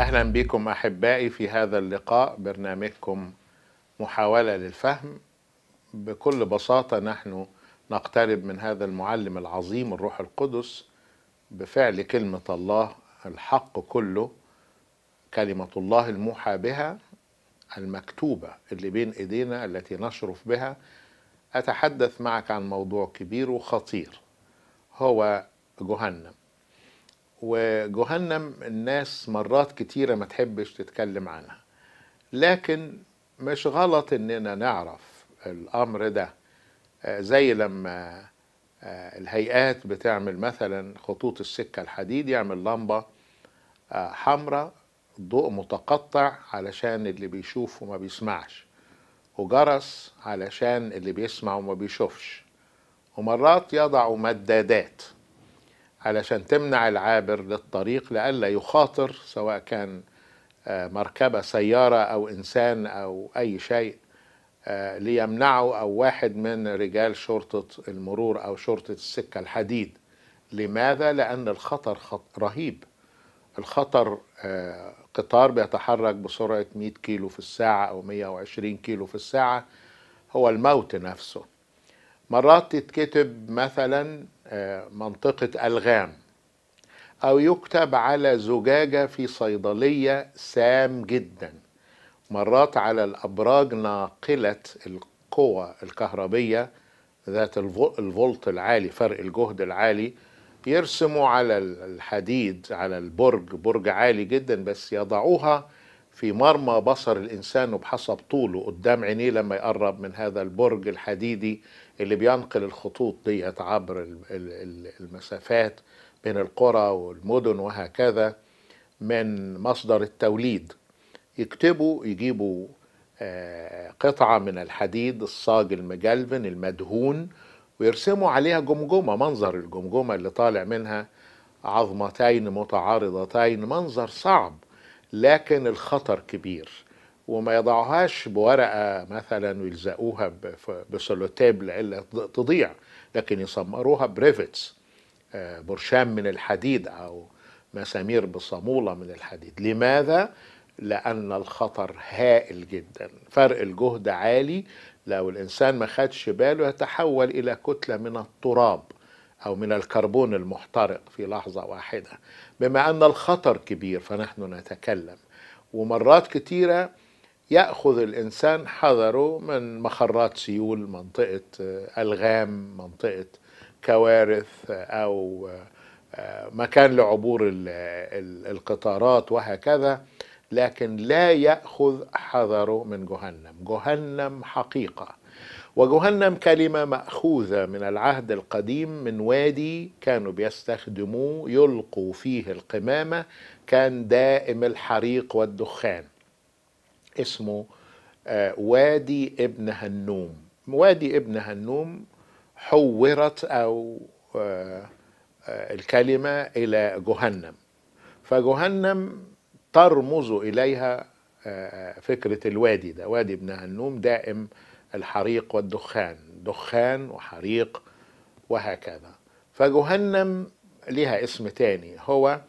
اهلا بكم احبائي في هذا اللقاء برنامجكم محاوله للفهم بكل بساطه نحن نقترب من هذا المعلم العظيم الروح القدس بفعل كلمه الله الحق كله كلمه الله الموحى بها المكتوبه اللي بين ايدينا التي نشرف بها اتحدث معك عن موضوع كبير وخطير هو جهنم وجهنم الناس مرات كتيرة ما تحبش تتكلم عنها لكن مش غلط اننا نعرف الامر ده آه، زي لما آه، الهيئات بتعمل مثلا خطوط السكة الحديد يعمل لمبة آه، حمراء ضوء متقطع علشان اللي بيشوف وما بيسمعش وجرس علشان اللي بيسمع وما بيشوفش ومرات يضعوا مدادات علشان تمنع العابر للطريق لئلا يخاطر سواء كان آه، مركبة سيارة أو إنسان أو أي شيء آه، ليمنعه أو واحد من رجال شرطة المرور أو شرطة السكة الحديد لماذا؟ لأن الخطر رهيب الخطر آه، قطار بيتحرك بسرعة 100 كيلو في الساعة أو 120 كيلو في الساعة هو الموت نفسه مرات تتكتب مثلا منطقة ألغام أو يكتب على زجاجة في صيدلية سام جدا مرات على الأبراج ناقلة القوى الكهربية ذات الفولت العالي فرق الجهد العالي يرسموا على الحديد على البرج برج عالي جدا بس يضعوها في مرمى بصر الإنسان وبحسب طوله قدام عينيه لما يقرب من هذا البرج الحديدي اللي بينقل الخطوط ديت عبر المسافات بين القرى والمدن وهكذا من مصدر التوليد يكتبوا يجيبوا آه، قطعة من الحديد الصاج المجلفن المدهون ويرسموا عليها جمجمة منظر الجمجمة اللي طالع منها عظمتين متعارضتين منظر صعب لكن الخطر كبير وما يضعوهاش بورقة مثلا ويلزقوها بسولوتيب لألا تضيع لكن يصمروها بريفتس آه، برشام من الحديد أو مسامير بصامولة من الحديد لماذا؟ لأن الخطر هائل جدا فرق الجهد عالي لو الإنسان ما خدش باله يتحول إلى كتلة من التراب أو من الكربون المحترق في لحظة واحدة بما أن الخطر كبير فنحن نتكلم ومرات كثيرة يأخذ الإنسان حذره من مخرات سيول منطقة آه، ألغام منطقة كوارث آه، أو آه، مكان لعبور القطارات وهكذا لكن لا يأخذ حذره من جهنم جهنم حقيقة وجهنم كلمة مأخوذة من العهد القديم من وادي كانوا بيستخدموه يلقوا فيه القمامة كان دائم الحريق والدخان اسمه آه، وادي ابن هنوم وادي ابن هنوم حورت أو آه، آه، الكلمة إلى جهنم فجهنم ترمز إليها فكرة الوادي ده وادي ابن هنوم دائم الحريق والدخان دخان وحريق وهكذا فجهنم لها اسم تاني هو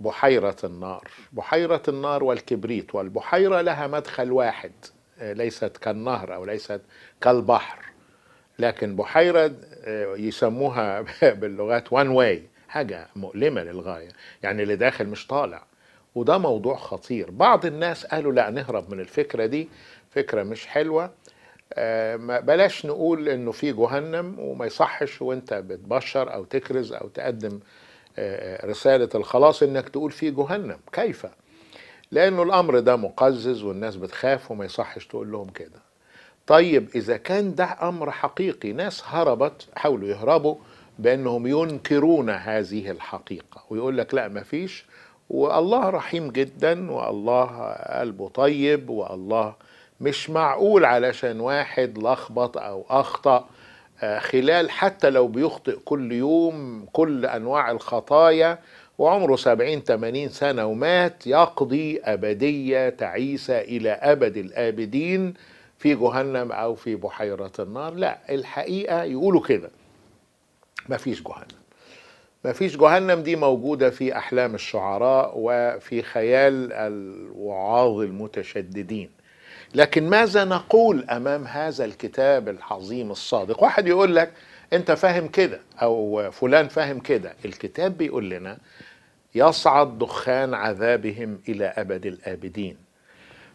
بحيرة النار بحيرة النار والكبريت والبحيرة لها مدخل واحد ليست كالنهر أو ليست كالبحر لكن بحيرة آه، يسموها باللغات وان واي حاجة مؤلمة للغاية يعني اللي داخل مش طالع وده موضوع خطير بعض الناس قالوا لا نهرب من الفكرة دي فكره مش حلوه آه، ما بلاش نقول انه في جهنم وما يصحش وانت بتبشر او تكرز او تقدم آه، آه، رساله الخلاص انك تقول في جهنم كيف لانه الامر ده مقزز والناس بتخاف وما يصحش تقول لهم كده طيب اذا كان ده امر حقيقي ناس هربت حاولوا يهربوا بانهم ينكرون هذه الحقيقه ويقول لك لا ما فيش والله رحيم جدا والله قلبه طيب والله مش معقول علشان واحد لخبط او اخطا آه، خلال حتى لو بيخطئ كل يوم كل انواع الخطايا وعمره سبعين تمانين سنة ومات يقضي أبدية تعيسة إلى أبد الآبدين في جهنم أو في بحيرة النار لا الحقيقة يقولوا كده مفيش جهنم مفيش جهنم دي موجودة في أحلام الشعراء وفي خيال الوعاظ المتشددين لكن ماذا نقول امام هذا الكتاب العظيم الصادق واحد يقول لك انت فاهم كده او فلان فاهم كده الكتاب بيقول لنا يصعد دخان عذابهم الى ابد الابدين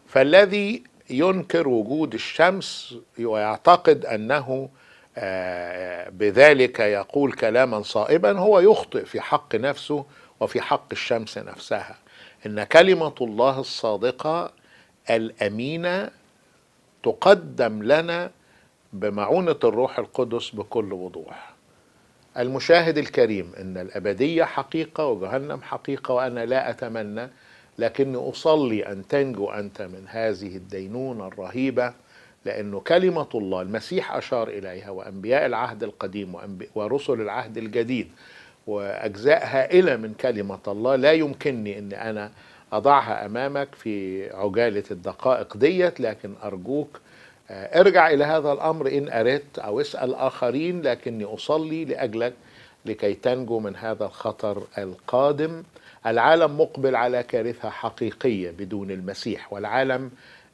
فالذي ينكر وجود الشمس ويعتقد انه آه، بذلك يقول كلاما صائبا هو يخطئ في حق نفسه وفي حق الشمس نفسها ان كلمه الله الصادقه الامينه تقدم لنا بمعونه الروح القدس بكل وضوح المشاهد الكريم ان الابديه حقيقه وجهنم حقيقه وانا لا اتمنى لكني اصلي ان تنجو انت من هذه الدينونه الرهيبه لأنه كلمة الله المسيح أشار إليها وأنبياء العهد القديم ورسل العهد الجديد وأجزاء هائلة من كلمة الله لا يمكنني أن أنا أضعها أمامك في عجالة الدقائق ديت لكن أرجوك آه، ارجع إلى هذا الأمر إن أردت أو اسأل آخرين لكني أصلي لأجلك لكي تنجو من هذا الخطر القادم العالم مقبل على كارثة حقيقية بدون المسيح والعالم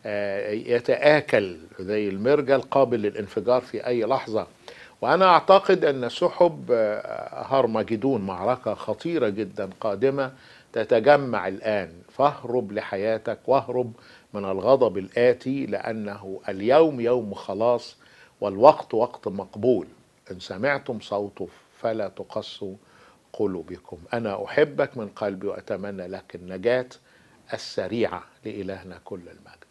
آه، يتآكل زي المرجل قابل للانفجار في أي لحظة وأنا أعتقد أن سحب آه، هرمجدون معركة خطيرة جدا قادمة تتجمع الآن فاهرب لحياتك واهرب من الغضب الآتي لأنه اليوم يوم خلاص والوقت وقت مقبول إن سمعتم صوته فلا تقسوا قلوبكم أنا أحبك من قلبي وأتمنى لك النجاة السريعة لإلهنا كل المجد